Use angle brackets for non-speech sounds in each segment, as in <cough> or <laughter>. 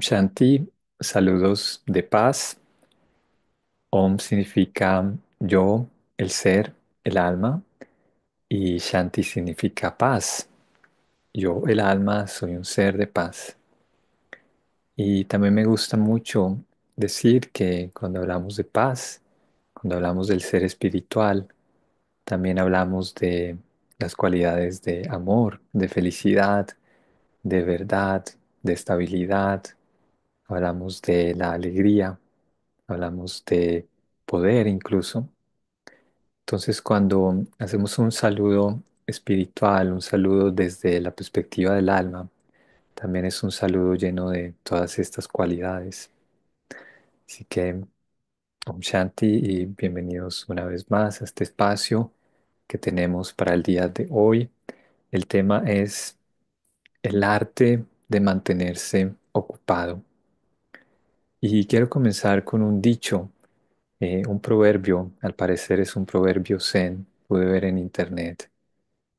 Shanti, saludos de paz. Om significa yo, el ser, el alma, y Shanti significa paz. Yo, el alma, soy un ser de paz. Y también me gusta mucho decir que cuando hablamos de paz, cuando hablamos del ser espiritual, también hablamos de las cualidades de amor, de felicidad, de verdad, de estabilidad, hablamos de la alegría, hablamos de poder incluso. Entonces cuando hacemos un saludo espiritual, un saludo desde la perspectiva del alma, también es un saludo lleno de todas estas cualidades. Así que Om Shanti y bienvenidos una vez más a este espacio que tenemos para el día de hoy. El tema es el arte de mantenerse ocupado. Y quiero comenzar con un dicho, eh, un proverbio, al parecer es un proverbio zen, pude ver en internet.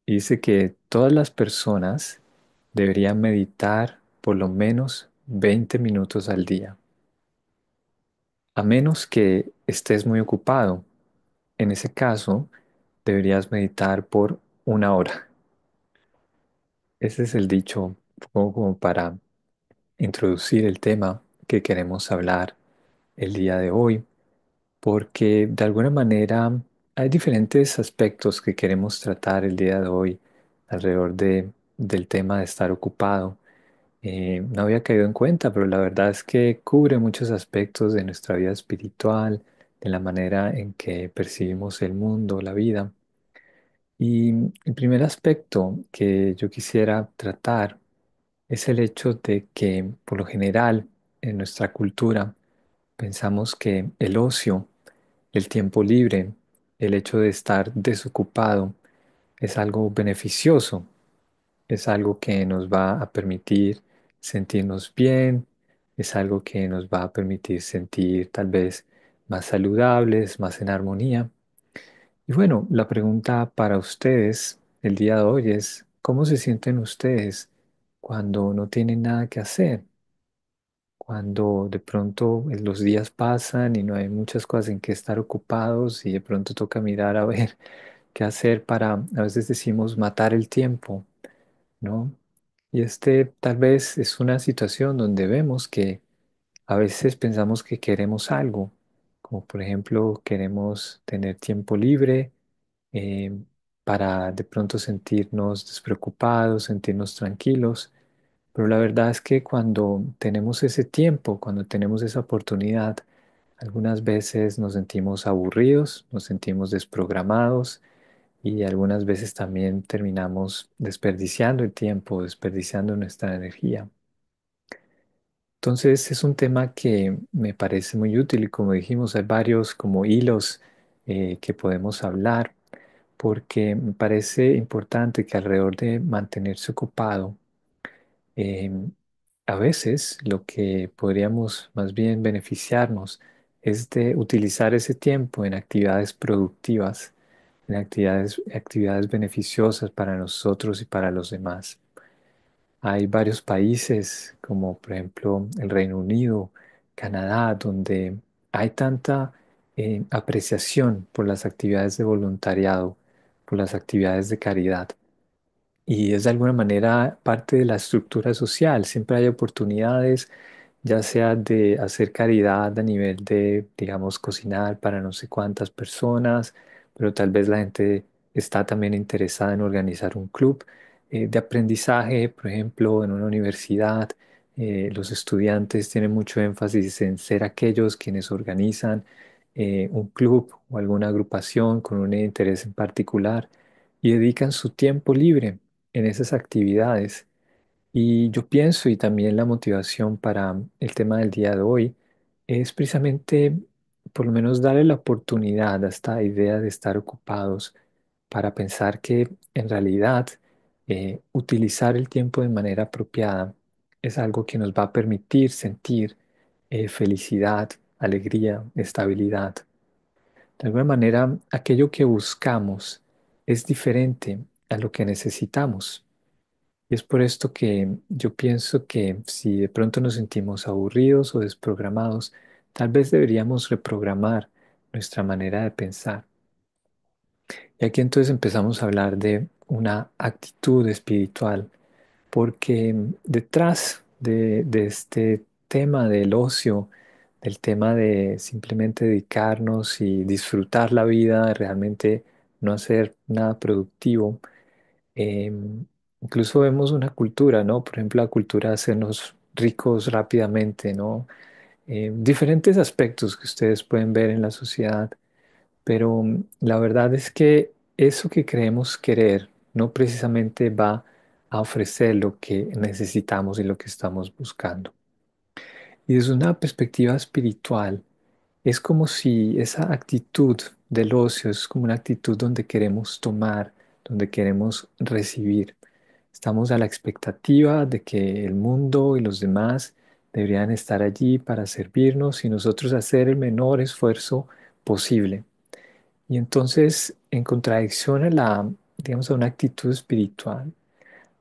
dice que todas las personas deberían meditar por lo menos 20 minutos al día, a menos que estés muy ocupado. En ese caso, deberías meditar por una hora. Ese es el dicho, como para introducir el tema que queremos hablar el día de hoy, porque de alguna manera hay diferentes aspectos que queremos tratar el día de hoy alrededor de, del tema de estar ocupado. Eh, no había caído en cuenta, pero la verdad es que cubre muchos aspectos de nuestra vida espiritual, de la manera en que percibimos el mundo, la vida. Y el primer aspecto que yo quisiera tratar es el hecho de que por lo general en nuestra cultura pensamos que el ocio, el tiempo libre, el hecho de estar desocupado es algo beneficioso, es algo que nos va a permitir sentirnos bien, es algo que nos va a permitir sentir tal vez más saludables, más en armonía. Y bueno, la pregunta para ustedes el día de hoy es, ¿cómo se sienten ustedes cuando no tienen nada que hacer? cuando de pronto eh, los días pasan y no hay muchas cosas en que estar ocupados y de pronto toca mirar a ver <laughs> qué hacer para, a veces decimos, matar el tiempo, ¿no? Y este tal vez es una situación donde vemos que a veces pensamos que queremos algo, como por ejemplo queremos tener tiempo libre eh, para de pronto sentirnos despreocupados, sentirnos tranquilos pero la verdad es que cuando tenemos ese tiempo, cuando tenemos esa oportunidad, algunas veces nos sentimos aburridos, nos sentimos desprogramados y algunas veces también terminamos desperdiciando el tiempo, desperdiciando nuestra energía. Entonces es un tema que me parece muy útil y como dijimos hay varios como hilos eh, que podemos hablar porque me parece importante que alrededor de mantenerse ocupado Em, a veces lo que podríamos más bien beneficiarnos es de utilizar ese tiempo en actividades productivas, en actividades, actividades beneficiosas para nosotros y para los demás. Hay varios países, como por ejemplo el Reino Unido, Canadá, donde hay tanta eh, apreciación por las actividades de voluntariado, por las actividades de caridad y es de alguna manera parte de la estructura social. Siempre hay oportunidades, ya sea de hacer caridad a nivel de, digamos, cocinar para no sé cuántas personas, pero tal vez la gente está también interesada en organizar un club eh, de aprendizaje, por ejemplo, en una universidad. Eh, los estudiantes tienen mucho énfasis en ser aquellos quienes organizan eh, un club o alguna agrupación con un interés en particular y dedican su tiempo libre en esas actividades. Y yo pienso, y también la motivación para el tema del día de hoy, es precisamente por lo menos darle la oportunidad a esta idea de estar ocupados para pensar que en realidad eh, utilizar el tiempo de manera apropiada es algo que nos va a permitir sentir eh, felicidad, alegría, estabilidad. De alguna manera, aquello que buscamos es diferente a lo que necesitamos. Y es por esto que yo pienso que si de pronto nos sentimos aburridos o desprogramados, tal vez deberíamos reprogramar nuestra manera de pensar. Y aquí entonces empezamos a hablar de una actitud espiritual, porque detrás de, de este tema del ocio, del tema de simplemente dedicarnos y disfrutar la vida, realmente no hacer nada productivo, Em, incluso vemos una cultura, ¿no? Por ejemplo, la cultura de hacernos ricos rápidamente, ¿no? Em, diferentes aspectos que ustedes pueden ver en la sociedad, pero mm, la verdad es que eso que creemos querer no precisamente va a ofrecer lo que necesitamos y lo que estamos buscando. Y desde una perspectiva espiritual, es como si esa actitud del ocio es como una actitud donde queremos tomar donde queremos recibir. Estamos a la expectativa de que el mundo y los demás deberían estar allí para servirnos y nosotros hacer el menor esfuerzo posible. Y entonces, en contradicción a la, digamos, a una actitud espiritual,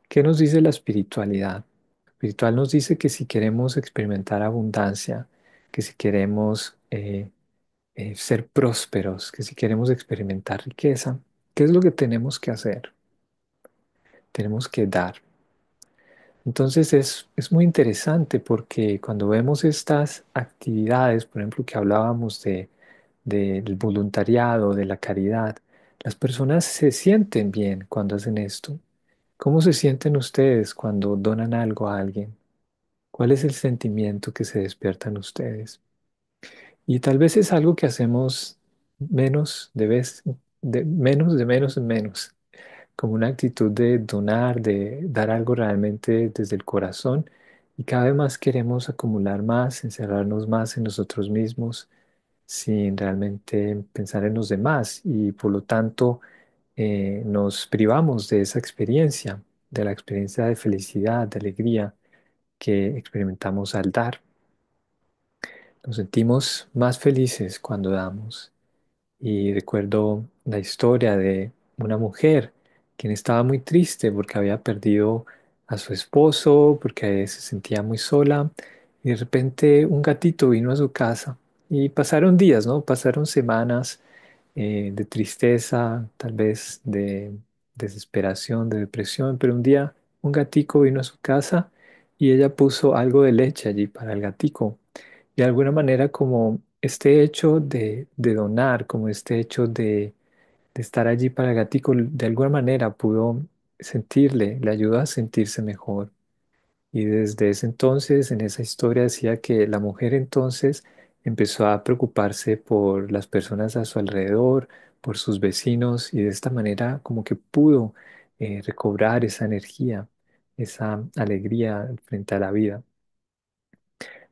¿qué nos dice la espiritualidad? Espiritual nos dice que si queremos experimentar abundancia, que si queremos eh, eh, ser prósperos, que si queremos experimentar riqueza, ¿Qué es lo que tenemos que hacer? Tenemos que dar. Entonces es, muy interesante porque cuando vemos estas actividades, por ejemplo, que hablábamos de, del voluntariado, de la caridad, las personas se sienten bien cuando hacen esto. ¿Cómo se sienten ustedes cuando donan algo a alguien? ¿Cuál es el sentimiento que se despiertan ustedes? Y tal vez es algo que hacemos menos de vez de menos, de menos en menos, como una actitud de donar, de dar algo realmente desde el corazón. Y cada vez más queremos acumular más, encerrarnos más en nosotros mismos, sin realmente pensar en los demás. Y por lo tanto, eh, nos privamos de esa experiencia, de la experiencia de felicidad, de alegría que experimentamos al dar. Nos sentimos más felices cuando damos y recuerdo la historia de una mujer quien estaba muy triste porque había perdido a su esposo, porque se sentía muy sola. Y de repente un gatito vino a su casa y pasaron días, ¿no? Pasaron semanas eh, de tristeza, tal vez de desesperación, de depresión, pero un día un gatito vino a su casa y ella puso algo de leche allí para el gatito de alguna manera como este hecho de, donar, como este hecho de, estar allí para el gatico, de alguna manera pudo sentirle, le ayudó a sentirse mejor. Y desde ese entonces, en esa historia decía que la mujer entonces empezó a preocuparse por las personas a su alrededor, por sus vecinos, y de esta manera como que pudo eh, recobrar esa energía, esa alegría frente a la vida.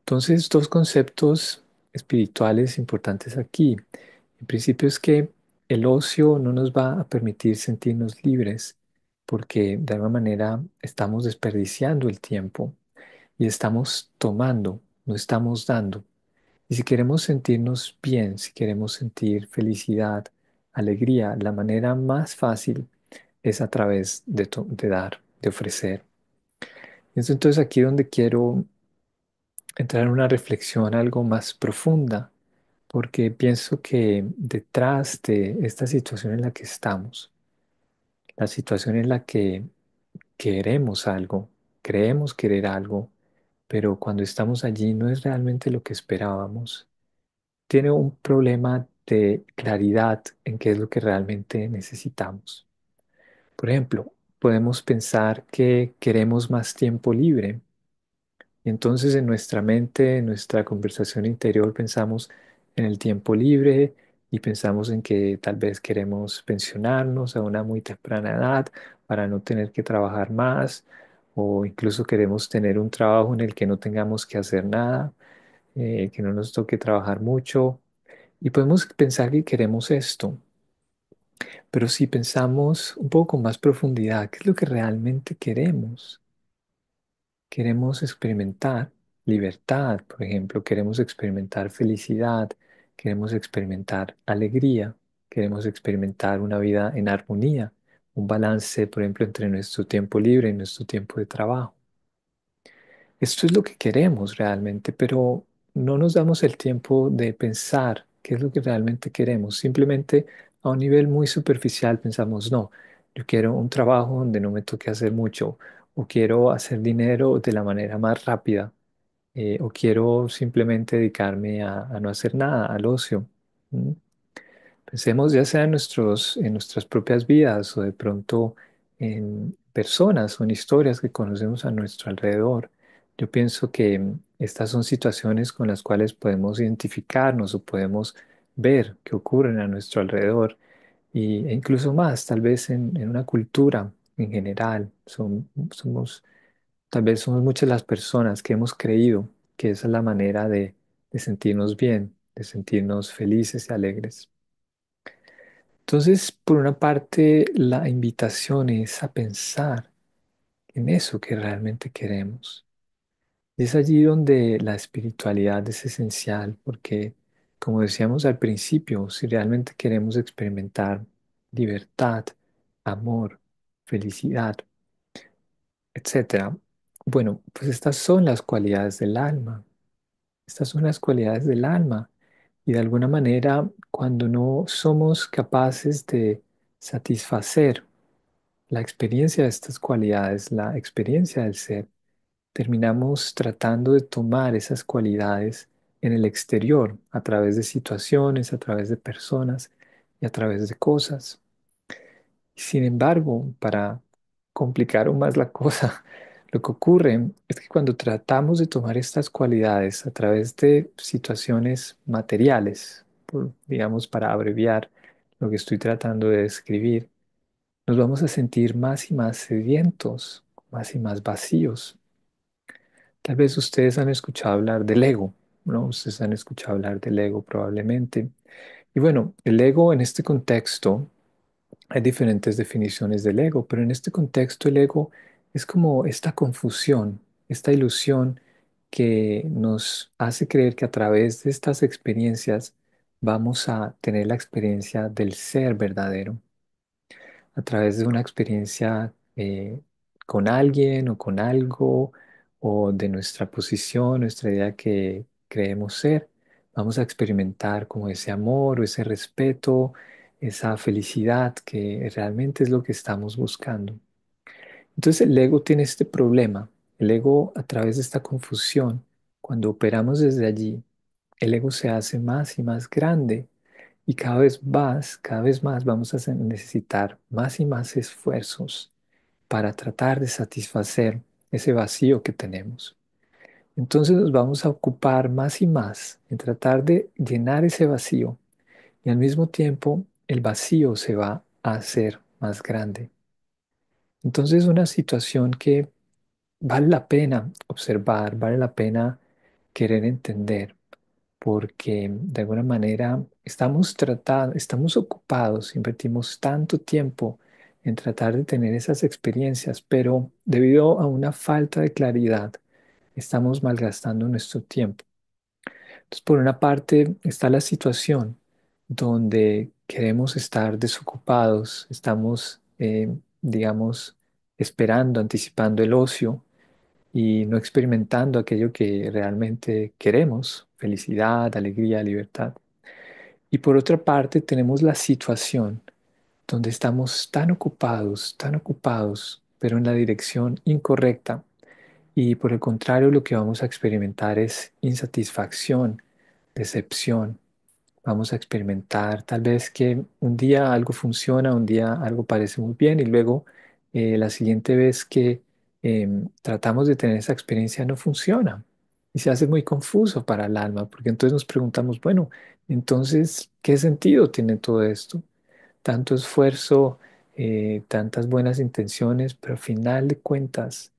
Entonces, estos conceptos espirituales importantes aquí. En principio es que el ocio no nos va a permitir sentirnos libres porque de alguna manera estamos desperdiciando el tiempo y estamos tomando, no estamos dando. Y si queremos sentirnos bien, si queremos sentir felicidad, alegría, la manera más fácil es a través de, dar, de ofrecer. entonces aquí donde quiero entrar en una reflexión algo más profunda, porque pienso que detrás de esta situación en la que estamos, la situación en la que queremos algo, creemos querer algo, pero cuando estamos allí no es realmente lo que esperábamos, tiene un problema de claridad en qué es lo que realmente necesitamos. Por ejemplo, podemos pensar que queremos más tiempo libre y entonces en nuestra mente, en nuestra conversación interior, pensamos en el tiempo libre y pensamos en que tal vez queremos pensionarnos a una muy temprana edad para no tener que trabajar más o incluso queremos tener un trabajo en el que no tengamos que hacer nada, eh, que no nos toque trabajar mucho. Y podemos pensar que queremos esto, pero si pensamos un poco más profundidad, ¿qué es lo que realmente queremos? Queremos experimentar libertad, por ejemplo, queremos experimentar felicidad, queremos experimentar alegría, queremos experimentar una vida en armonía, un balance, por ejemplo, entre nuestro tiempo libre y nuestro tiempo de trabajo. Esto es lo que queremos realmente, pero no nos damos el tiempo de pensar qué es lo que realmente queremos. Simplemente a un nivel muy superficial pensamos, no, yo quiero un trabajo donde no me toque hacer mucho, o quiero hacer dinero de la manera más rápida, eh, o quiero simplemente dedicarme a, no hacer nada, al ocio. Pensemos ya sea en, nuestros, en nuestras propias vidas o de pronto en personas o en historias que conocemos a nuestro alrededor. Yo pienso que estas son situaciones con las cuales podemos identificarnos o podemos ver que ocurren a nuestro alrededor y, e incluso más, tal vez en, en una cultura en general. somos, tal vez somos muchas las personas que hemos creído que esa es la manera de, de sentirnos bien, de sentirnos felices y alegres. Entonces, por una parte, la invitación es a pensar en eso que realmente queremos. Y es allí donde la espiritualidad es esencial, porque, como decíamos al principio, si realmente queremos experimentar libertad, amor, felicidad, etcétera. Bueno, pues estas son las cualidades del alma. Estas son las cualidades del alma. Y de alguna manera, cuando no somos capaces de satisfacer la experiencia de estas cualidades, la experiencia del ser, terminamos tratando de tomar esas cualidades en el exterior, a través de situaciones, a través de personas y a través de cosas. Sin embargo, para complicar aún más la cosa, <laughs> lo que ocurre es que cuando tratamos de tomar estas cualidades a través de situaciones materiales, digamos para abreviar lo que estoy tratando de describir, nos vamos a sentir más y más sedientos, más y más vacíos. Tal vez ustedes han escuchado hablar del ego, ¿no? Ustedes han escuchado hablar del ego probablemente. Y bueno, el ego en este contexto hay diferentes definiciones del ego, pero en este contexto el ego es como esta confusión, esta ilusión que nos hace creer que a través de estas experiencias vamos a tener la experiencia del ser verdadero, a través de una experiencia eh, con alguien o con algo o de nuestra posición, nuestra idea que creemos ser, vamos a experimentar como ese amor o ese respeto, esa felicidad que realmente es lo que estamos buscando. Entonces el ego tiene este problema. El ego a través de esta confusión, cuando operamos desde allí, el ego se hace más y más grande y cada vez más, cada vez más vamos a necesitar más y más esfuerzos para tratar de satisfacer ese vacío que tenemos. Entonces nos vamos a ocupar más y más en tratar de llenar ese vacío y al mismo tiempo el vacío se va a hacer más grande. Entonces es una situación que vale la pena observar, vale la pena querer entender, porque de alguna manera estamos tratados, estamos ocupados, invertimos tanto tiempo en tratar de tener esas experiencias, pero debido a una falta de claridad, estamos malgastando nuestro tiempo. Entonces, por una parte está la situación donde queremos estar desocupados, estamos, eh, digamos, esperando, anticipando el ocio y no experimentando aquello que realmente queremos, felicidad, alegría, libertad. Y por otra parte tenemos la situación donde estamos tan ocupados, tan ocupados, pero en la dirección incorrecta. Y por el contrario lo que vamos a experimentar es insatisfacción, decepción, Vamos a experimentar, tal vez que un día algo funciona, un día algo parece muy bien y luego eh, la siguiente vez que em, tratamos de tener esa experiencia no funciona y se hace muy confuso para el alma porque entonces nos preguntamos, bueno, entonces, ¿qué sentido tiene todo esto? Tanto esfuerzo, eh, tantas buenas intenciones, pero al final de cuentas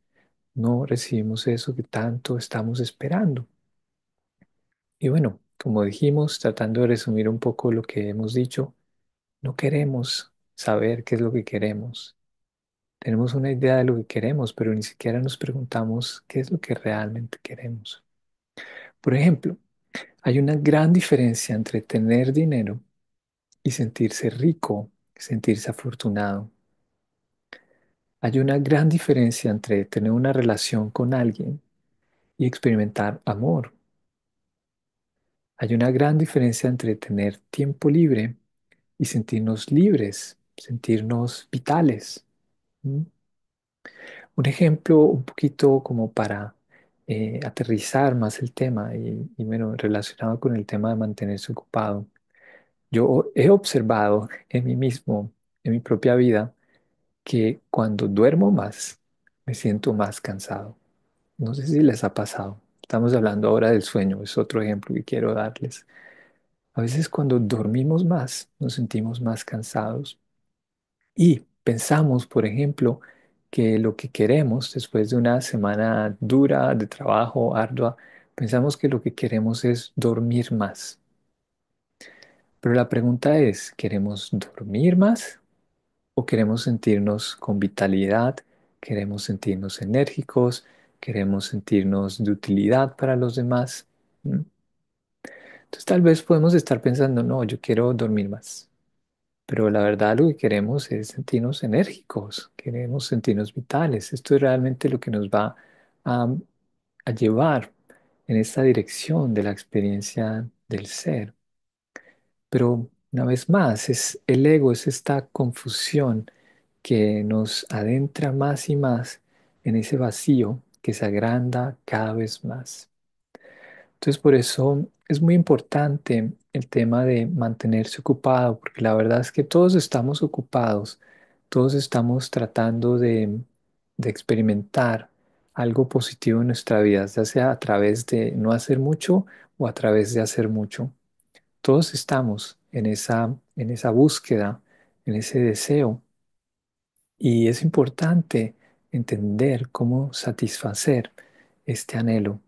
no recibimos eso que tanto estamos esperando. Y bueno, como dijimos, tratando de resumir un poco lo que hemos dicho, no queremos saber qué es lo que queremos. Tenemos una idea de lo que queremos, pero ni siquiera nos preguntamos qué es lo que realmente queremos. Por ejemplo, hay una gran diferencia entre tener dinero y sentirse rico, sentirse afortunado. Hay una gran diferencia entre tener una relación con alguien y experimentar amor, hay una gran diferencia entre tener tiempo libre y sentirnos libres, sentirnos vitales. Un ejemplo un poquito como para eh, aterrizar más el tema y, relacionado con el tema de mantenerse ocupado. Yo he observado en mí mismo, en mi propia vida, que cuando duermo más, me siento más cansado. No sé si les ha pasado. Estamos hablando ahora del sueño, es otro ejemplo que quiero darles. A veces cuando dormimos más, nos sentimos más cansados y pensamos, por ejemplo, que lo que queremos después de una semana dura de trabajo, ardua, pensamos que lo que queremos es dormir más. Pero la pregunta es, ¿queremos dormir más o queremos sentirnos con vitalidad? ¿Queremos sentirnos enérgicos? queremos sentirnos de utilidad para los demás. Entonces tal vez podemos estar pensando, no, yo quiero dormir más. Pero la verdad lo que queremos es sentirnos enérgicos, queremos sentirnos vitales. Esto es realmente lo que nos va a, llevar en esta dirección de la experiencia del ser. Pero una vez más, es el ego, es esta confusión que nos adentra más y más en ese vacío que se agranda cada vez más. Entonces, por eso es muy importante el tema de mantenerse ocupado, porque la verdad es que todos estamos ocupados, todos estamos tratando de, experimentar algo positivo en nuestra vida, ya sea a través de no hacer mucho o a través de hacer mucho. Todos estamos en esa, en esa búsqueda, en ese deseo. Y es importante entender cómo satisfacer este anhelo.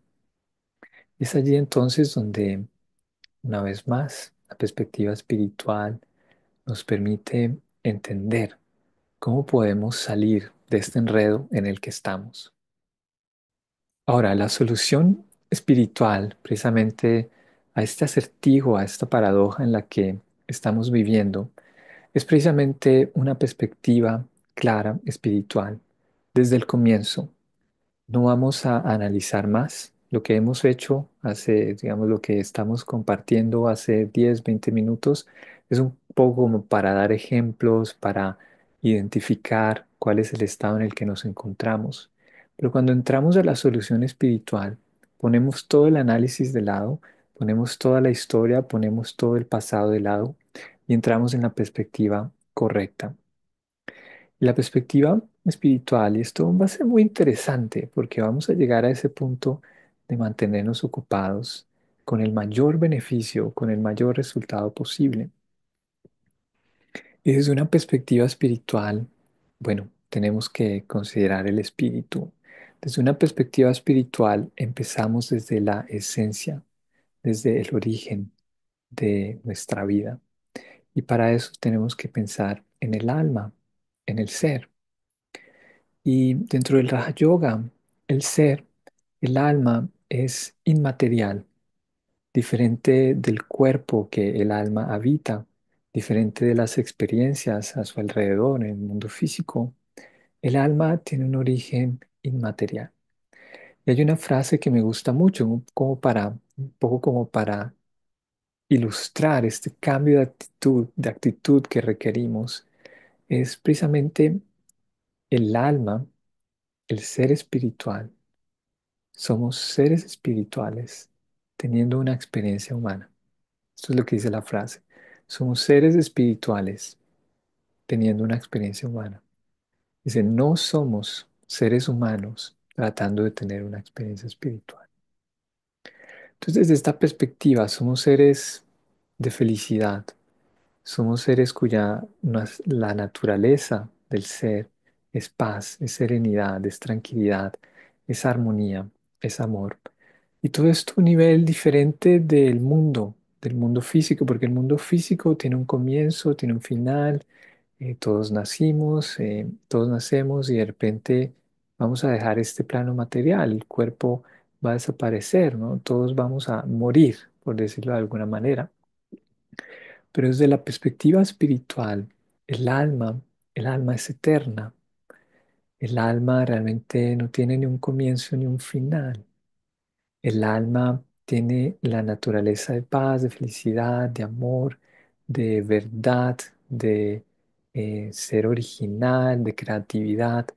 Es allí entonces donde, una vez más, la perspectiva espiritual nos permite entender cómo podemos salir de este enredo en el que estamos. Ahora, la solución espiritual precisamente a este acertijo, a esta paradoja en la que estamos viviendo, es precisamente una perspectiva clara espiritual desde el comienzo. No vamos a analizar más lo que hemos hecho hace, digamos, lo que estamos compartiendo hace 10, 20 minutos. Es un poco como para dar ejemplos, para identificar cuál es el estado en el que nos encontramos. Pero cuando entramos a la solución espiritual, ponemos todo el análisis de lado, ponemos toda la historia, ponemos todo el pasado de lado y entramos en la perspectiva correcta. La perspectiva espiritual y esto va a ser muy interesante porque vamos a llegar a ese punto de mantenernos ocupados con el mayor beneficio, con el mayor resultado posible. Y desde una perspectiva espiritual, bueno, tenemos que considerar el espíritu. Desde una perspectiva espiritual empezamos desde la esencia, desde el origen de nuestra vida. Y para eso tenemos que pensar en el alma, en el ser. Y dentro del Raja Yoga, el ser, el alma, es inmaterial, diferente del cuerpo que el alma habita, diferente de las experiencias a su alrededor en el mundo físico. El alma tiene un origen inmaterial. Y hay una frase que me gusta mucho, como para, un poco como para ilustrar este cambio de actitud, de actitud que requerimos, es precisamente el alma, el ser espiritual, somos seres espirituales teniendo una experiencia humana. Esto es lo que dice la frase. Somos seres espirituales teniendo una experiencia humana. Dice, no somos seres humanos tratando de tener una experiencia espiritual. Entonces, desde esta perspectiva, somos seres de felicidad, somos seres cuya la naturaleza del ser es paz, es serenidad, es tranquilidad, es armonía, es amor. Y todo esto a un nivel diferente del mundo, del mundo físico, porque el mundo físico tiene un comienzo, tiene un final, eh, todos nacimos, eh, todos nacemos y de repente vamos a dejar este plano material, el cuerpo va a desaparecer, Todos vamos a morir, por decirlo de alguna manera. Pero desde la perspectiva espiritual, el alma, el alma es eterna, el alma realmente no tiene ni un comienzo ni un final. El alma tiene la naturaleza de paz, de felicidad, de amor, de verdad, de eh, ser original, de creatividad.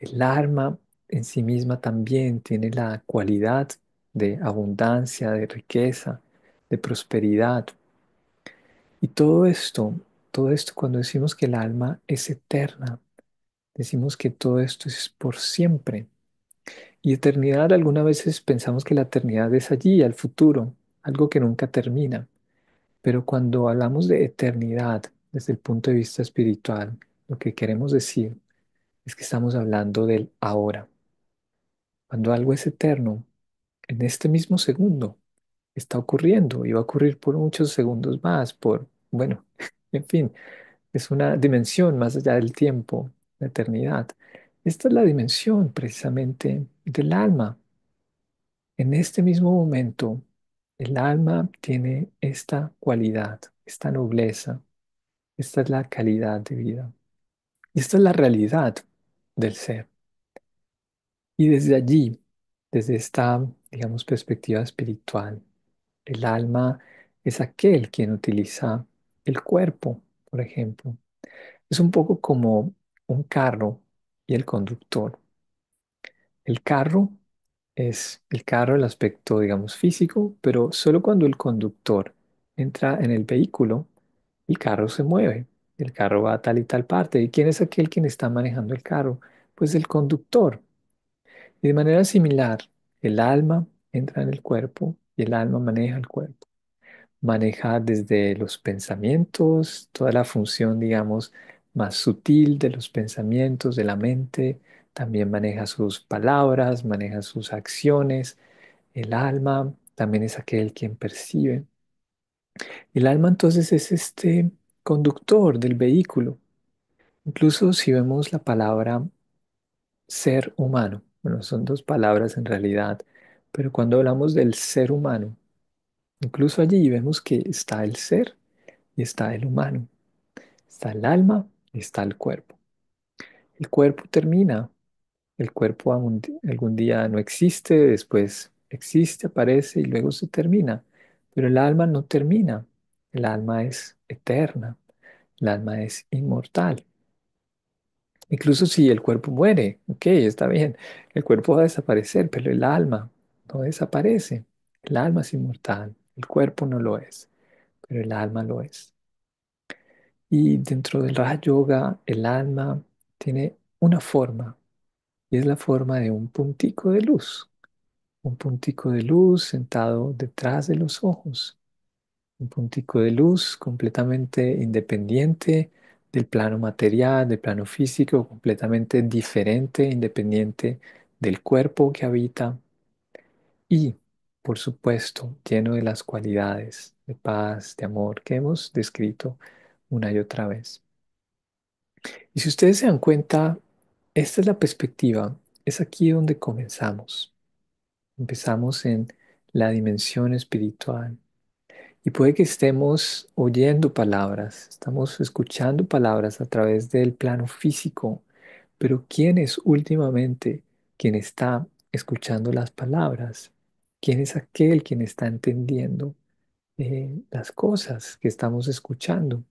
El alma en sí misma también tiene la cualidad de abundancia, de riqueza, de prosperidad. Y todo esto, todo esto cuando decimos que el alma es eterna, Decimos que todo esto es por siempre. Y eternidad, algunas veces pensamos que la eternidad es allí, al futuro, algo que nunca termina. Pero cuando hablamos de eternidad desde el punto de vista espiritual, lo que queremos decir es que estamos hablando del ahora. Cuando algo es eterno, en este mismo segundo está ocurriendo y va a ocurrir por muchos segundos más, por, bueno, <laughs> en fin, es una dimensión más allá del tiempo, eternidad. Esta es la dimensión precisamente del alma. En este mismo momento, el alma tiene esta cualidad, esta nobleza, esta es la calidad de vida. Y esta es la realidad del ser. Y desde allí, desde esta, digamos, perspectiva espiritual, el alma es aquel quien utiliza el cuerpo, por ejemplo. Es un poco como un carro y el conductor. El carro es el carro, el aspecto, digamos, físico, pero solo cuando el conductor entra en el vehículo, el carro se mueve, el carro va a tal y tal parte. ¿Y quién es aquel quien está manejando el carro? Pues el conductor. Y de manera similar, el alma entra en el cuerpo y el alma maneja el cuerpo. Maneja desde los pensamientos, toda la función, digamos, más sutil de los pensamientos, de la mente, también maneja sus palabras, maneja sus acciones, el alma también es aquel quien percibe. El alma entonces es este conductor del vehículo. Incluso si vemos la palabra ser humano, bueno, son dos palabras en realidad, pero cuando hablamos del ser humano, incluso allí vemos que está el ser y está el humano. Está el alma está el cuerpo. El cuerpo termina, el cuerpo algún día no existe, después existe, aparece y luego se termina, pero el alma no termina, el alma es eterna, el alma es inmortal. Incluso si el cuerpo muere, ok, está bien, el cuerpo va a desaparecer, pero el alma no desaparece. El alma es inmortal, el cuerpo no lo es, pero el alma lo es. Y dentro del Raja Yoga, el alma tiene una forma, y es la forma de un puntico de luz, un puntico de luz sentado detrás de los ojos, un puntico de luz completamente independiente del plano material, del plano físico, completamente diferente, independiente del cuerpo que habita y, por supuesto, lleno de las cualidades de paz, de amor que hemos descrito una y otra vez. Y si ustedes se dan cuenta, esta es la perspectiva, es aquí donde comenzamos. Empezamos en la dimensión espiritual. Y puede que estemos oyendo palabras, estamos escuchando palabras a través del plano físico, pero ¿quién es últimamente quien está escuchando las palabras? ¿Quién es aquel quien está entendiendo eh, las cosas que estamos escuchando?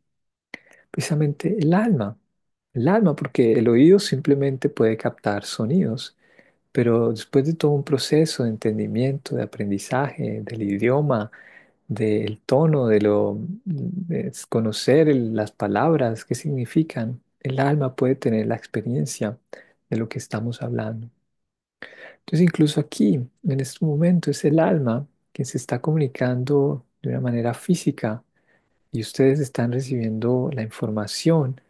precisamente el alma. El alma, porque el oído simplemente puede captar sonidos, pero después de todo un proceso de entendimiento, de aprendizaje, del idioma, del tono, de lo conocer las palabras, que significan, el alma puede tener la experiencia de lo que estamos hablando. Entonces, incluso aquí, en este momento, es el alma que se está comunicando de una manera física y ustedes están recibiendo la información,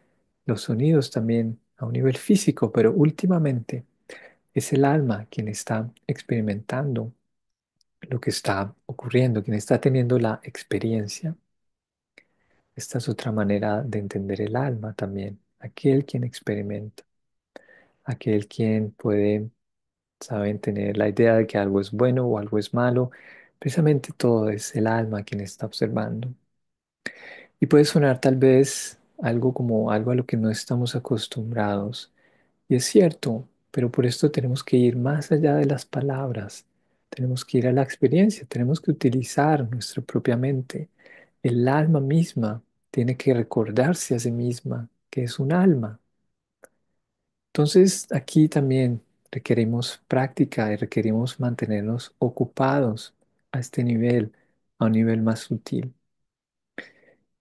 los sonidos también a un nivel físico, pero últimamente es el alma quien está experimentando lo que está ocurriendo, quien está teniendo la experiencia. Esta es otra manera de entender el alma también, aquel quien experimenta, aquel quien puede, saben, tener la idea de que algo es bueno o algo es malo. Precisamente todo es el alma quien está observando. Y puede sonar tal vez algo como algo a lo que no estamos acostumbrados. Y es cierto, pero por esto tenemos que ir más allá de las palabras. Tenemos que ir a la experiencia, tenemos que utilizar nuestra propia mente. El alma misma tiene que recordarse a sí misma que es un alma. Entonces aquí también requerimos práctica y requerimos mantenernos ocupados a este nivel, a un nivel más sutil.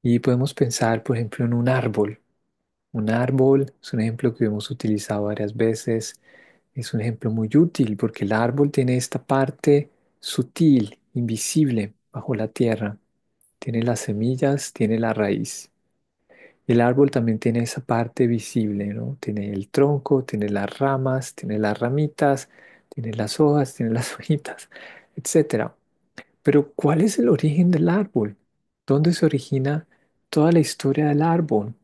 Y podemos pensar, por ejemplo, en un árbol. Un árbol es un ejemplo que hemos utilizado varias veces. Es un ejemplo muy útil porque el árbol tiene esta parte sutil, invisible, bajo la tierra. Tiene las semillas, tiene la raíz. El árbol también tiene esa parte visible, ¿no? Tiene el tronco, tiene las ramas, tiene las ramitas, tiene las hojas, tiene las <laughs> hojitas, etc. Pero ¿cuál es el origen del árbol? ¿Dónde se origina Toda la historia del árbol,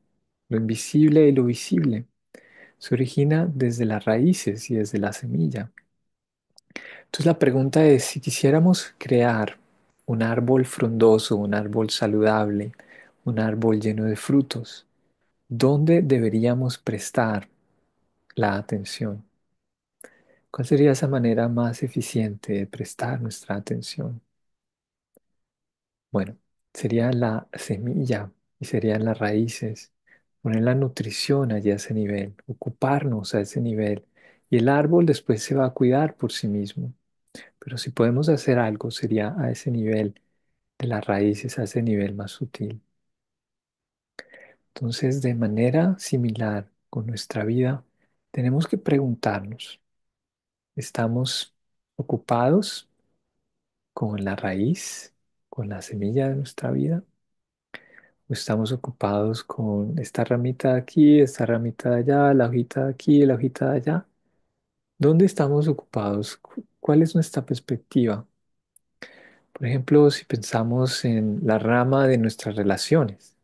lo invisible y lo visible, se origina desde las raíces y desde la semilla. Entonces la pregunta es, si quisiéramos crear un árbol frondoso, un árbol saludable, un árbol lleno de frutos, ¿dónde deberíamos prestar la atención? ¿Cuál sería esa manera más eficiente de prestar nuestra atención? Bueno, sería la semilla y serían las raíces, poner la nutrición allí a ese nivel, ocuparnos a ese nivel y el árbol después se va a cuidar por sí mismo. Pero si podemos hacer algo sería a ese nivel de las raíces, a ese nivel más sutil. Entonces, de manera similar con nuestra vida, tenemos que preguntarnos, ¿estamos ocupados con la raíz con la semilla de nuestra vida o estamos ocupados con esta ramita de aquí, esta ramita de allá, la hojita de aquí, la hojita de allá. ¿Dónde estamos ocupados? ¿Cuál es nuestra perspectiva? Por ejemplo, si pensamos en la rama de nuestras relaciones,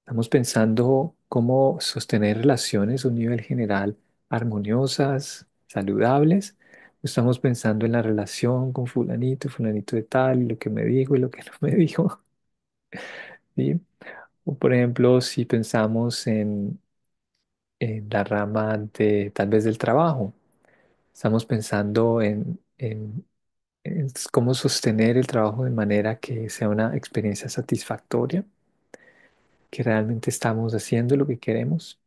estamos pensando cómo sostener relaciones a un nivel general armoniosas, saludables, Estamos pensando en la relación con fulanito, fulanito de tal, y lo que me dijo y lo que <laughs> no me dijo. O por ejemplo, si pensamos en, en la rama de tal vez del trabajo, estamos pensando en cómo sostener el trabajo de manera que sea una experiencia satisfactoria, que realmente estamos haciendo lo que queremos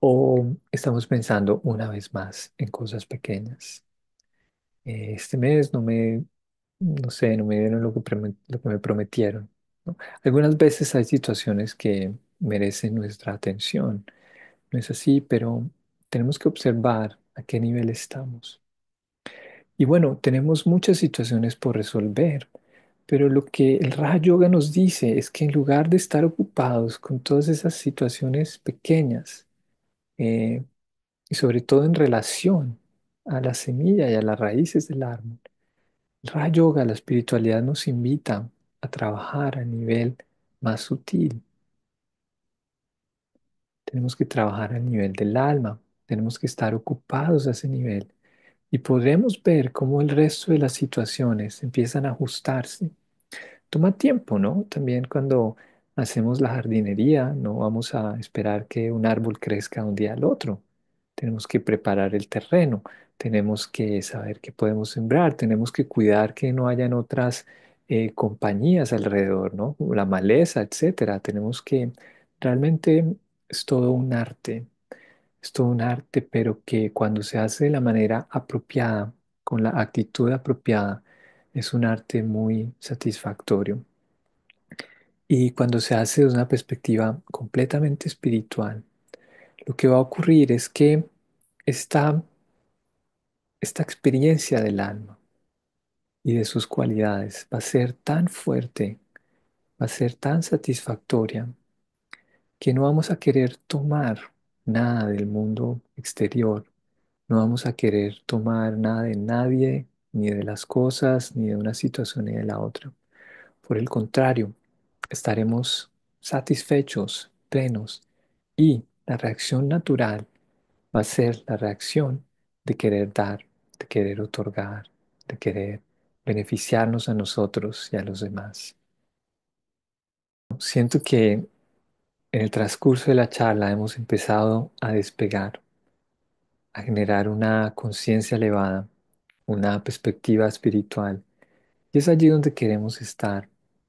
o estamos pensando una vez más en cosas pequeñas. Eh, este mes no me, no sé, no me dieron lo que, lo que me prometieron, Algunas veces hay situaciones que merecen nuestra atención, no es así, pero tenemos que observar a qué nivel estamos. Y bueno, tenemos muchas situaciones por resolver, pero lo que el Raja Yoga nos dice es que en lugar de estar ocupados con todas esas situaciones pequeñas, eh, y sobre todo en relación a la semilla y a las raíces del árbol. El rayoga, Yoga, la espiritualidad nos invita a trabajar a nivel más sutil. Tenemos que trabajar a nivel del alma, tenemos que estar ocupados a ese nivel y podremos ver cómo el resto de las situaciones empiezan a ajustarse. Toma tiempo, ¿no? También cuando hacemos la jardinería, no vamos a esperar que un árbol crezca un día al otro. Tenemos que preparar el terreno, tenemos que saber qué podemos sembrar, tenemos que cuidar que no hayan otras eh, compañías alrededor, ¿no? La maleza, etcétera. Tenemos que, realmente es todo un arte, es todo un arte, pero que cuando se hace de la manera apropiada, con la actitud apropiada, es un arte muy satisfactorio. Y cuando se hace desde una perspectiva completamente espiritual, lo que va a ocurrir es que esta, esta experiencia del alma y de sus cualidades va a ser tan fuerte, va a ser tan satisfactoria, que no vamos a querer tomar nada del mundo exterior, no vamos a querer tomar nada de nadie, ni de las cosas, ni de una situación ni de la otra. Por el contrario, estaremos satisfechos, plenos y la reacción natural va a ser la reacción de querer dar, de querer otorgar, de querer beneficiarnos a nosotros y a los demás. Siento que en el transcurso de la charla hemos empezado a despegar, a generar una conciencia elevada, una perspectiva espiritual, y es allí donde queremos estar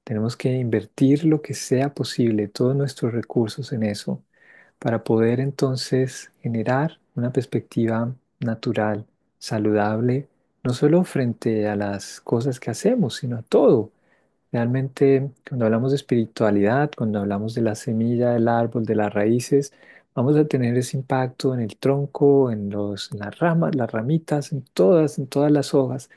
tenemos que invertir lo que sea posible, todos nuestros recursos en eso, para poder entonces generar una perspectiva natural, saludable, no solo frente a las cosas que hacemos, sino a todo. Realmente, cuando hablamos de espiritualidad, cuando hablamos de la semilla, del árbol, de las raíces, vamos a tener ese impacto en el tronco, en, las ramas, las ramitas, en todas, en todas las hojas,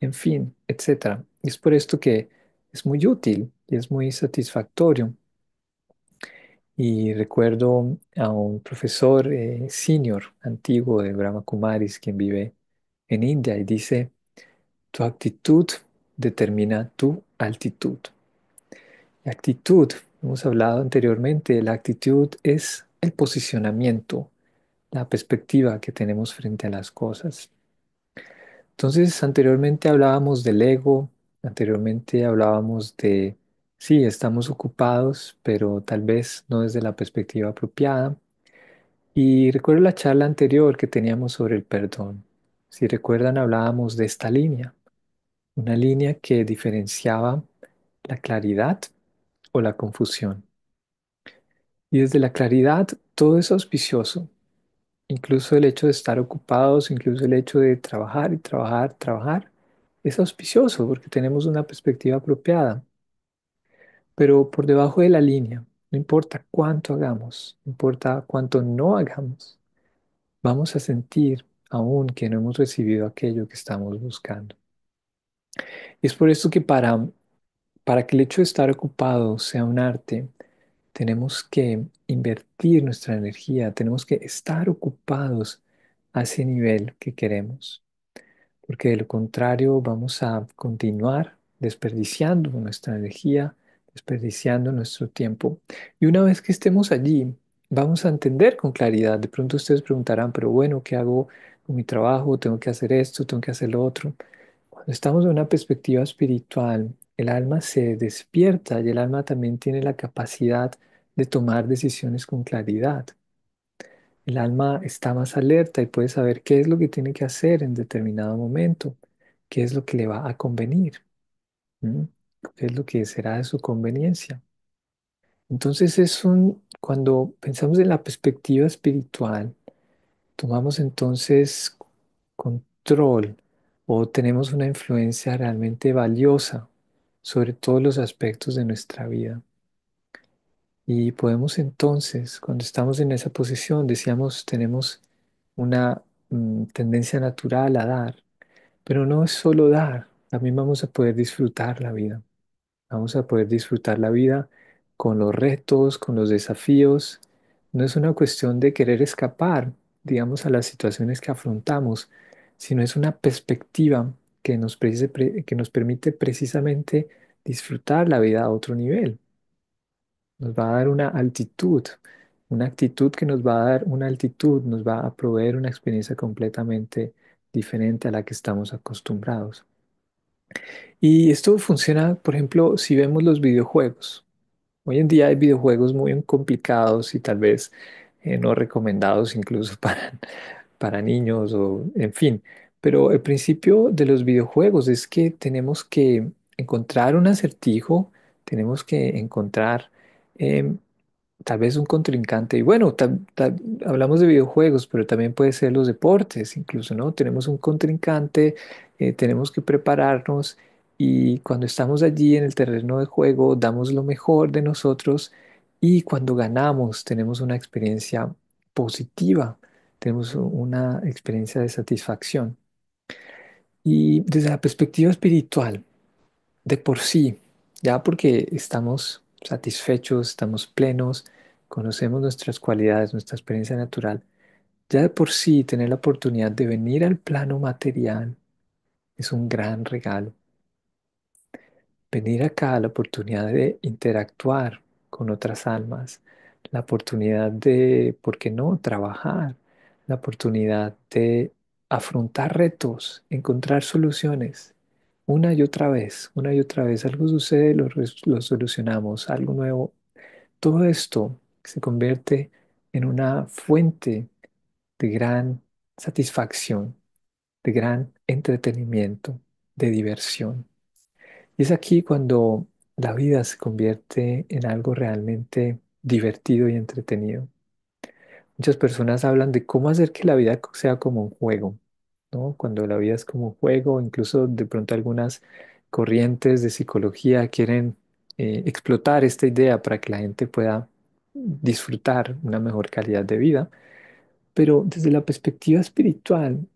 en fin, etc. Y es por esto que es muy útil y es muy satisfactorio. Y recuerdo a un profesor eh, senior antiguo de Brahma Kumaris, quien vive en India, y dice, tu actitud determina tu altitud. La actitud, hemos hablado anteriormente, la actitud es el posicionamiento, la perspectiva que tenemos frente a las cosas. Entonces, anteriormente hablábamos del ego, Anteriormente hablábamos de, sí, estamos ocupados, pero tal vez no desde la perspectiva apropiada. Y recuerdo la charla anterior que teníamos sobre el perdón. Si recuerdan, hablábamos de esta línea, una línea que diferenciaba la claridad o la confusión. Y desde la claridad todo es auspicioso, incluso el hecho de estar ocupados, incluso el hecho de trabajar y trabajar, trabajar, es auspicioso porque tenemos una perspectiva apropiada. Pero por debajo de la línea, no importa cuánto hagamos, no importa cuánto no hagamos, vamos a sentir aún que no hemos recibido aquello que estamos buscando. Es por esto que para, para que el hecho de estar ocupado sea un arte, tenemos que invertir nuestra energía, tenemos que estar ocupados a ese nivel que queremos porque de lo contrario vamos a continuar desperdiciando nuestra energía, desperdiciando nuestro tiempo. Y una vez que estemos allí, vamos a entender con claridad. De pronto ustedes preguntarán, pero bueno, ¿qué hago con mi trabajo? ¿Tengo que hacer esto? ¿Tengo que hacer lo otro? Cuando estamos de una perspectiva espiritual, el alma se despierta y el alma también tiene la capacidad de tomar decisiones con claridad. El alma está más alerta y puede saber qué es lo que tiene que hacer en determinado momento, qué es lo que le va a convenir, qué es lo que será de su conveniencia. Entonces es un, cuando pensamos en la perspectiva espiritual, tomamos entonces control o tenemos una influencia realmente valiosa sobre todos los aspectos de nuestra vida. Y podemos entonces, cuando estamos en esa posición, decíamos, tenemos una mm, tendencia natural a dar, pero no es solo dar, también vamos a poder disfrutar la vida. Vamos a poder disfrutar la vida con los retos, con los desafíos. No es una cuestión de querer escapar, digamos, a las situaciones que afrontamos, sino es una perspectiva que nos permite precisamente disfrutar la vida a otro nivel nos va a dar una altitud, una actitud que nos va a dar una altitud, nos va a proveer una experiencia completamente diferente a la que estamos acostumbrados. Y esto funciona, por ejemplo, si vemos los videojuegos. Hoy en día hay videojuegos muy complicados y tal vez eh, no recomendados incluso <laughs> para, para niños o en fin. Pero el principio de los videojuegos es que tenemos que encontrar un acertijo, tenemos que encontrar Em, tal vez un contrincante. Y bueno, hablamos de videojuegos, pero también puede ser los deportes, incluso, ¿no? Tenemos un contrincante, eh, tenemos que prepararnos y cuando estamos allí en el terreno de juego, damos lo mejor de nosotros y cuando ganamos tenemos una experiencia positiva, tenemos una experiencia de satisfacción. Y desde la perspectiva espiritual, de por sí, ya porque estamos satisfechos, estamos plenos, conocemos nuestras cualidades, nuestra experiencia natural. Ya de por sí tener la oportunidad de venir al plano material es un gran regalo. Venir acá la oportunidad de interactuar con otras almas, la oportunidad de, ¿por qué no?, trabajar, la oportunidad de afrontar retos, encontrar soluciones, una y otra vez, una y otra vez, algo sucede, lo, lo solucionamos, algo nuevo. Todo esto se convierte en una fuente de gran satisfacción, de gran entretenimiento, de diversión. Y es aquí cuando la vida se convierte en algo realmente divertido y entretenido. Muchas personas hablan de cómo hacer que la vida sea como un juego. Cuando la vida es como juego, incluso de pronto algunas corrientes de psicología quieren eh, explotar esta idea para que la gente pueda disfrutar una mejor calidad de vida, pero desde la perspectiva espiritual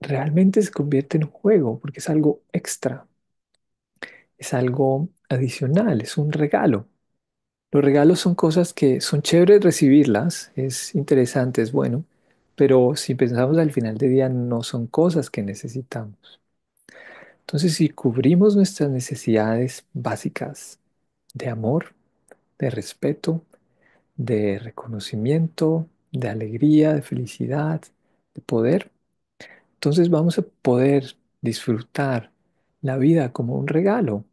realmente se convierte en un juego porque es algo extra, es algo adicional, es un regalo. Los regalos son cosas que son chéveres recibirlas, es interesante, es bueno, pero si pensamos al final de día, no son cosas que necesitamos. Entonces, si cubrimos nuestras necesidades básicas de amor, de respeto, de reconocimiento, de alegría, de felicidad, de poder, entonces vamos a poder disfrutar la vida como un regalo.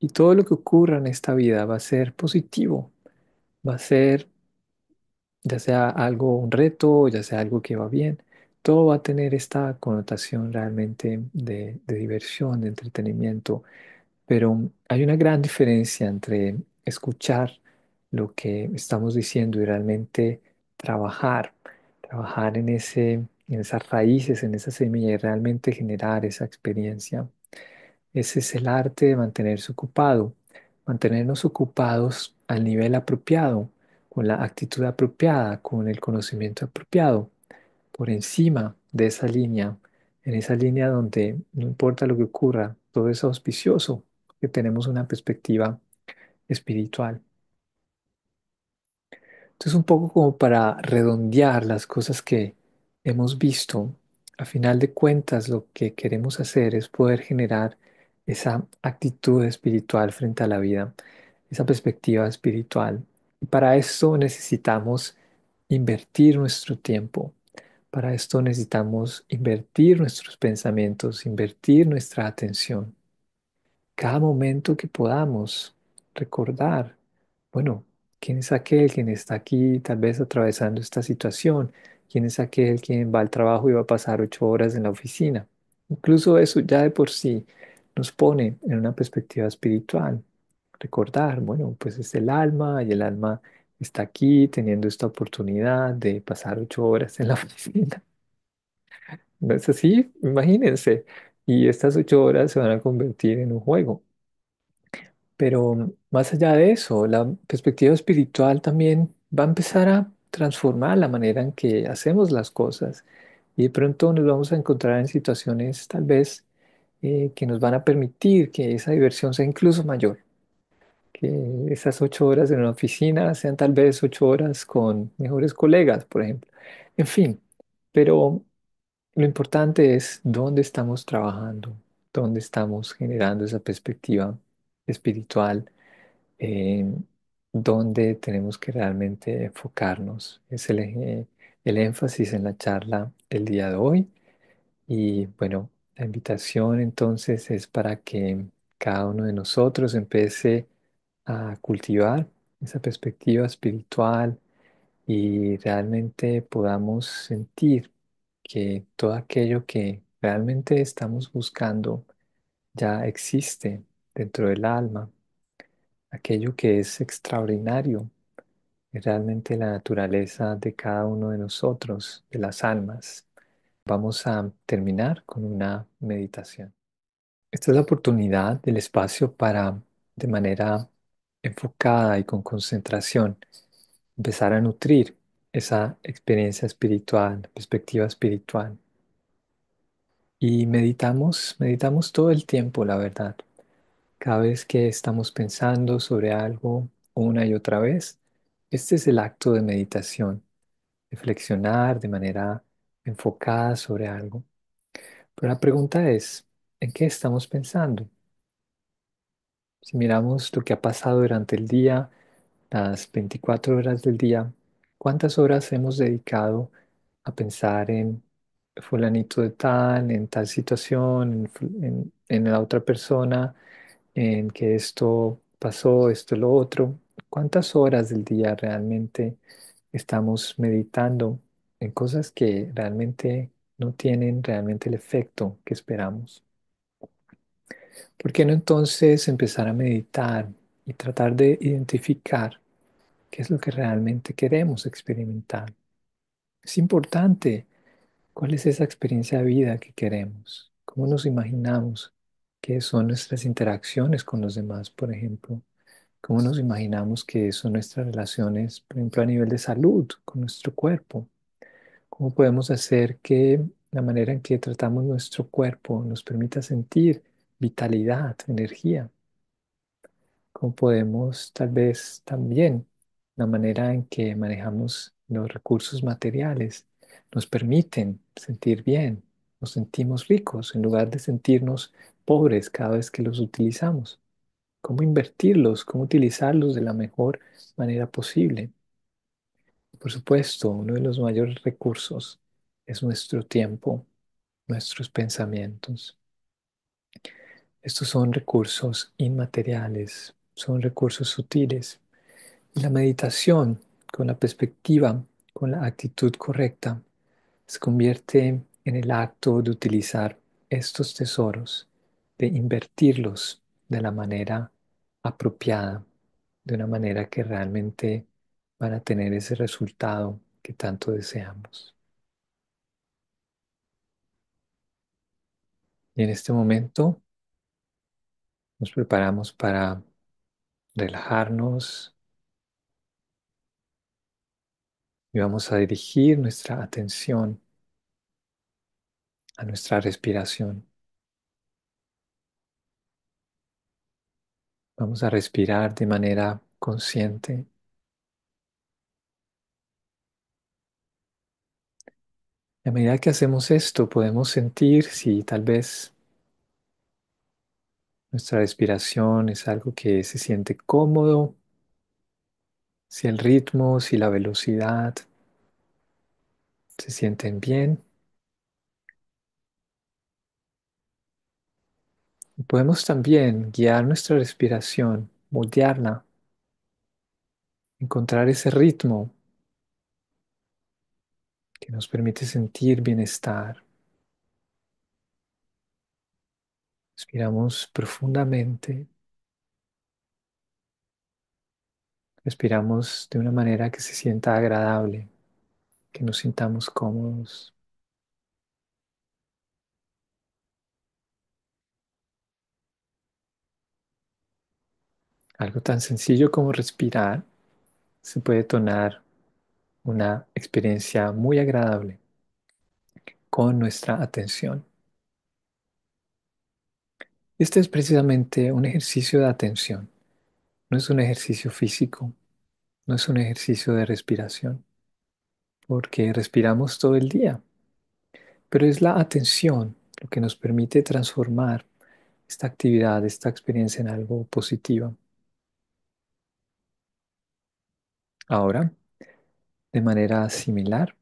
Y todo lo que ocurra en esta vida va a ser positivo, va a ser ya sea algo, un reto, ya sea algo que va bien, todo va a tener esta connotación realmente de, diversión, de entretenimiento, pero hay una gran diferencia entre escuchar lo que estamos diciendo y realmente trabajar, trabajar en esas raíces, en esa semilla y realmente generar esa experiencia. Ese es el arte de mantenerse ocupado, mantenernos ocupados al nivel apropiado, con la actitud apropiada, con el conocimiento apropiado, por encima de esa línea, en esa línea donde no importa lo que ocurra, todo es auspicioso, que tenemos una perspectiva espiritual. Entonces, un poco como para redondear las cosas que hemos visto, a final de cuentas lo que queremos hacer es poder generar esa actitud espiritual frente a la vida, esa perspectiva espiritual para esto necesitamos invertir nuestro tiempo. Para esto necesitamos invertir nuestros pensamientos, invertir nuestra atención. Cada momento que podamos recordar, bueno, ¿quién es aquel quien está aquí tal vez atravesando esta situación? ¿Quién es aquel quien va al trabajo y va a pasar ocho horas en la oficina? Incluso eso ya de por sí nos pone en una perspectiva espiritual, recordar, bueno, pues es el alma y el alma está aquí teniendo esta oportunidad de pasar ocho horas en la <laughs> oficina. ¿No es así? Imagínense. Y estas ocho horas se van a convertir en un juego. Pero más allá de eso, la perspectiva espiritual también va a empezar a transformar la manera en que hacemos las cosas. Y de pronto nos vamos a encontrar en situaciones tal vez eh, que nos van a permitir que esa diversión sea incluso mayor que esas ocho horas en una oficina sean tal vez ocho horas con mejores colegas, por ejemplo. En fin, pero lo importante es dónde estamos trabajando, dónde estamos generando esa perspectiva espiritual, eh, dónde tenemos que realmente enfocarnos. Es el, el énfasis en la charla el día de hoy. Y bueno, la invitación entonces es para que cada uno de nosotros empiece a cultivar esa perspectiva espiritual y realmente podamos sentir que todo aquello que realmente estamos buscando ya existe dentro del alma, aquello que es extraordinario, es realmente la naturaleza de cada uno de nosotros, de las almas. Vamos a terminar con una meditación. Esta es la oportunidad del espacio para, de manera enfocada y con concentración, empezar a nutrir esa experiencia espiritual, perspectiva espiritual. Y meditamos, meditamos todo el tiempo, la verdad. Cada vez que estamos pensando sobre algo una y otra vez, este es el acto de meditación, reflexionar de manera enfocada sobre algo. Pero la pregunta es, ¿en qué estamos pensando? Si miramos lo que ha pasado durante el día, las 24 horas del día, ¿cuántas horas hemos dedicado a pensar en fulanito de tal, en tal situación, en, en la otra persona, en que esto pasó, esto, lo otro? ¿Cuántas horas del día realmente estamos meditando en cosas que realmente no tienen realmente el efecto que esperamos? ¿Por qué no entonces empezar a meditar y tratar de identificar qué es lo que realmente queremos experimentar? Es importante cuál es esa experiencia de vida que queremos, cómo nos imaginamos que son nuestras interacciones con los demás, por ejemplo, cómo nos imaginamos que son nuestras relaciones, por ejemplo, a nivel de salud, con nuestro cuerpo, cómo podemos hacer que la manera en que tratamos nuestro cuerpo nos permita sentir vitalidad, energía. Cómo podemos tal vez también la manera en que manejamos los recursos materiales nos permiten sentir bien, nos sentimos ricos en lugar de sentirnos pobres cada vez que los utilizamos. Cómo invertirlos, cómo utilizarlos de la mejor manera posible. Por supuesto, uno de los mayores recursos es nuestro tiempo, nuestros pensamientos. Estos son recursos inmateriales, son recursos sutiles. Y la meditación, con la perspectiva, con la actitud correcta, se convierte en el acto de utilizar estos tesoros, de invertirlos de la manera apropiada, de una manera que realmente van a tener ese resultado que tanto deseamos. Y en este momento nos preparamos para relajarnos y vamos a dirigir nuestra atención a nuestra respiración. Vamos a respirar de manera consciente. a medida que hacemos esto, podemos sentir si tal vez nuestra respiración es algo que se siente cómodo, si el ritmo, si la velocidad se sienten bien. podemos también guiar nuestra respiración, moldearla, encontrar ese ritmo que nos permite sentir bienestar. Respiramos profundamente. Respiramos de una manera que se sienta agradable, que nos sintamos cómodos. Algo tan sencillo como respirar se puede tornar una experiencia muy agradable con nuestra atención. Este es precisamente un ejercicio de atención. No es un ejercicio físico, no es un ejercicio de respiración, porque respiramos todo el día. Pero es la atención lo que nos permite transformar esta actividad, esta experiencia en algo positivo. Ahora, de manera similar,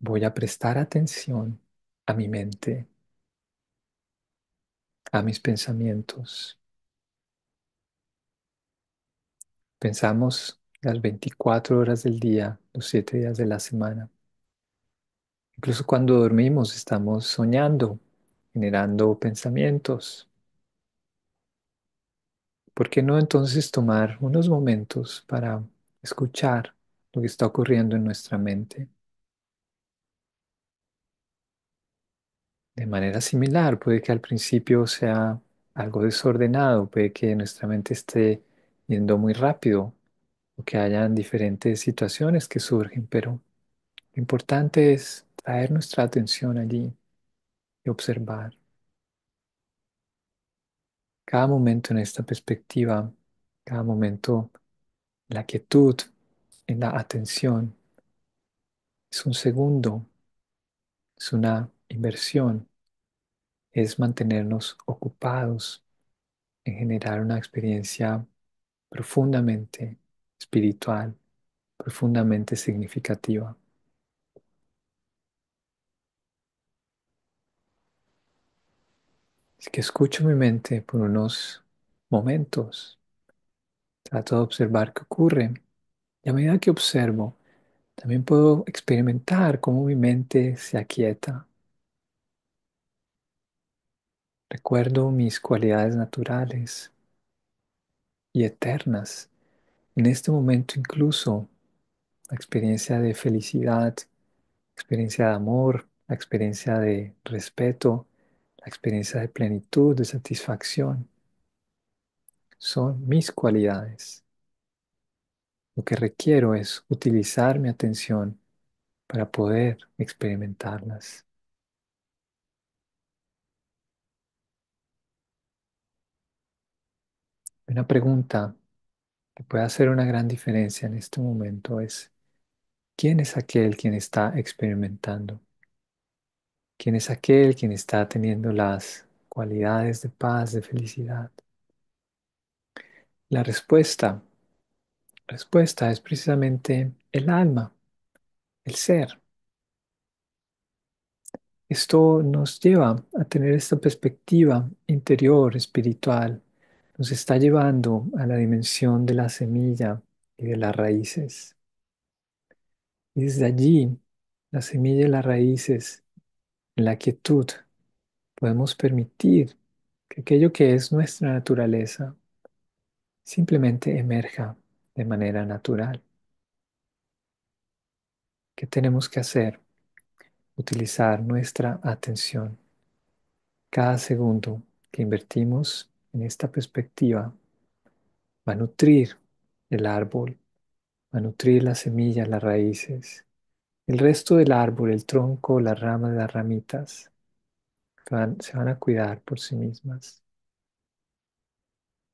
voy a prestar atención a mi mente a mis pensamientos. Pensamos las 24 horas del día, los 7 días de la semana. Incluso cuando dormimos estamos soñando, generando pensamientos. ¿Por qué no entonces tomar unos momentos para escuchar lo que está ocurriendo en nuestra mente? de manera similar. Puede que al principio sea algo desordenado, puede que nuestra mente esté yendo muy rápido o que hayan diferentes situaciones que surgen, pero lo importante es traer nuestra atención allí y observar. Cada momento en esta perspectiva, cada momento la quietud, en la atención, es un segundo, es una inversión es mantenernos ocupados en generar una experiencia profundamente espiritual, profundamente significativa. Así que escucho mi mente por unos momentos. Trato de observar qué ocurre. Y a medida que observo, también puedo experimentar cómo mi mente se aquieta, Recuerdo mis cualidades naturales y eternas. En este momento incluso, la experiencia de felicidad, la experiencia de amor, la experiencia de respeto, la experiencia de plenitud, de satisfacción, son mis cualidades. Lo que requiero es utilizar mi atención para poder experimentarlas. Una pregunta que puede hacer una gran diferencia en este momento es, ¿quién es aquel quien está experimentando? ¿Quién es aquel quien está teniendo las cualidades de paz, de felicidad? La respuesta, respuesta es precisamente el alma, el ser. Esto nos lleva a tener esta perspectiva interior, espiritual, nos está llevando a la dimensión de la semilla y de las raíces. Y desde allí, la semilla y las raíces, en la quietud, podemos permitir que aquello que es nuestra naturaleza simplemente emerja de manera natural. ¿Qué tenemos que hacer? Utilizar nuestra atención. Cada segundo que invertimos en esta perspectiva va a nutrir el árbol, va a nutrir las semillas, las raíces, el resto del árbol, el tronco, las ramas, las ramitas, se van a cuidar por sí mismas.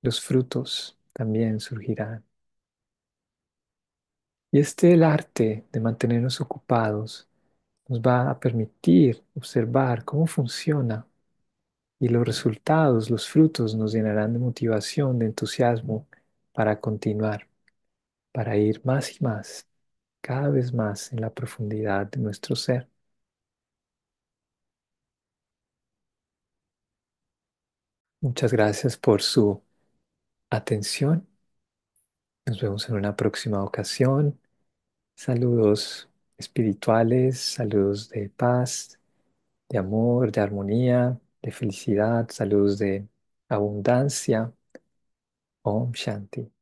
Los frutos también surgirán. Y este el arte de mantenernos ocupados nos va a permitir observar cómo funciona y los resultados, los frutos nos llenarán de motivación, de entusiasmo para continuar, para ir más y más, cada vez más en la profundidad de nuestro ser. Muchas gracias por su atención. Nos vemos en una próxima ocasión. Saludos espirituales, saludos de paz, de amor, de armonía, de felicidad, saludos de abundancia. Om Shanti.